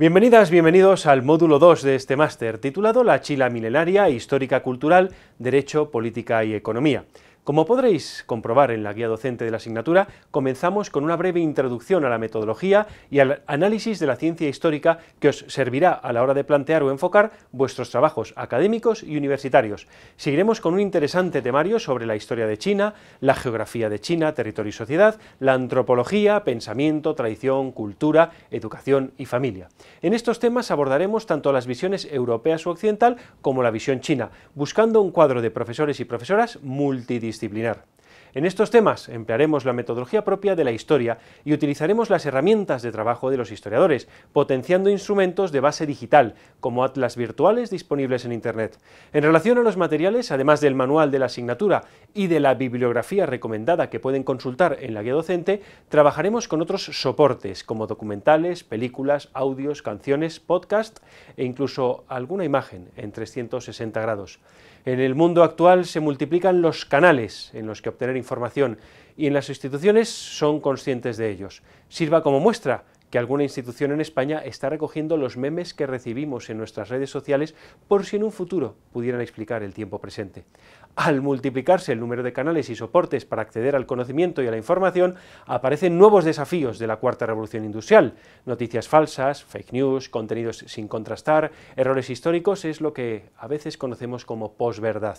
Bienvenidas, bienvenidos al módulo 2 de este máster, titulado La Chila milenaria, histórica cultural, derecho, política y economía. Como podréis comprobar en la guía docente de la asignatura, comenzamos con una breve introducción a la metodología y al análisis de la ciencia histórica que os servirá a la hora de plantear o enfocar vuestros trabajos académicos y universitarios. Seguiremos con un interesante temario sobre la historia de China, la geografía de China, territorio y sociedad, la antropología, pensamiento, tradición, cultura, educación y familia. En estos temas abordaremos tanto las visiones europeas o occidental como la visión china, buscando un cuadro de profesores y profesoras multidisciplinarios disciplinar. En estos temas emplearemos la metodología propia de la historia y utilizaremos las herramientas de trabajo de los historiadores, potenciando instrumentos de base digital, como atlas virtuales disponibles en Internet. En relación a los materiales, además del manual de la asignatura y de la bibliografía recomendada que pueden consultar en la guía docente, trabajaremos con otros soportes, como documentales, películas, audios, canciones, podcast e incluso alguna imagen en 360 grados. En el mundo actual se multiplican los canales en los que obtener información y en las instituciones son conscientes de ellos. Sirva como muestra que alguna institución en España está recogiendo los memes que recibimos en nuestras redes sociales por si en un futuro pudieran explicar el tiempo presente. Al multiplicarse el número de canales y soportes para acceder al conocimiento y a la información, aparecen nuevos desafíos de la cuarta revolución industrial. Noticias falsas, fake news, contenidos sin contrastar, errores históricos es lo que a veces conocemos como posverdad.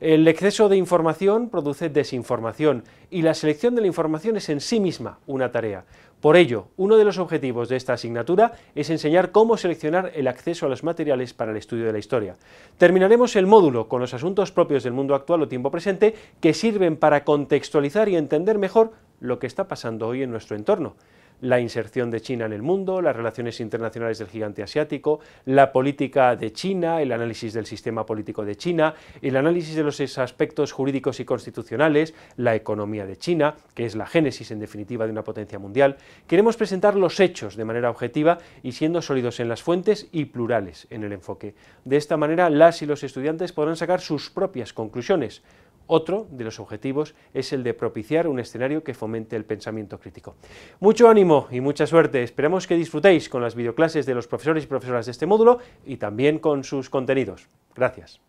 El exceso de información produce desinformación y la selección de la información es en sí misma una tarea. Por ello, uno de los objetivos de esta asignatura es enseñar cómo seleccionar el acceso a los materiales para el estudio de la historia. Terminaremos el módulo con los asuntos propios del mundo actual o tiempo presente que sirven para contextualizar y entender mejor lo que está pasando hoy en nuestro entorno la inserción de China en el mundo, las relaciones internacionales del gigante asiático, la política de China, el análisis del sistema político de China, el análisis de los aspectos jurídicos y constitucionales, la economía de China, que es la génesis en definitiva de una potencia mundial. Queremos presentar los hechos de manera objetiva y siendo sólidos en las fuentes y plurales en el enfoque. De esta manera, las y los estudiantes podrán sacar sus propias conclusiones otro de los objetivos es el de propiciar un escenario que fomente el pensamiento crítico. Mucho ánimo y mucha suerte. Esperamos que disfrutéis con las videoclases de los profesores y profesoras de este módulo y también con sus contenidos. Gracias.